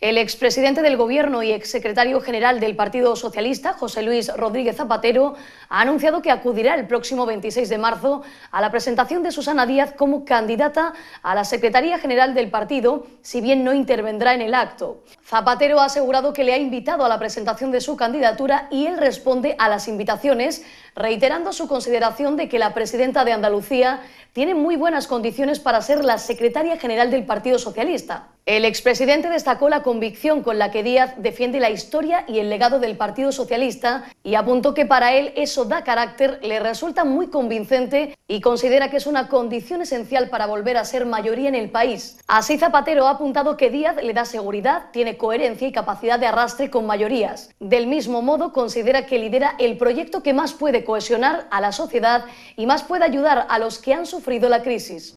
El expresidente del Gobierno y exsecretario general del Partido Socialista, José Luis Rodríguez Zapatero, ha anunciado que acudirá el próximo 26 de marzo a la presentación de Susana Díaz como candidata a la Secretaría General del partido, si bien no intervendrá en el acto. Zapatero ha asegurado que le ha invitado a la presentación de su candidatura y él responde a las invitaciones, reiterando su consideración de que la presidenta de Andalucía tiene muy buenas condiciones para ser la secretaria general del Partido Socialista. El expresidente destacó la convicción con la que Díaz defiende la historia y el legado del Partido Socialista y apuntó que para él eso da carácter, le resulta muy convincente y considera que es una condición esencial para volver a ser mayoría en el país. Así Zapatero ha apuntado que Díaz le da seguridad, tiene coherencia y capacidad de arrastre con mayorías. Del mismo modo, considera que lidera el proyecto que más puede cohesionar a la sociedad y más puede ayudar a los que han sufrido la crisis.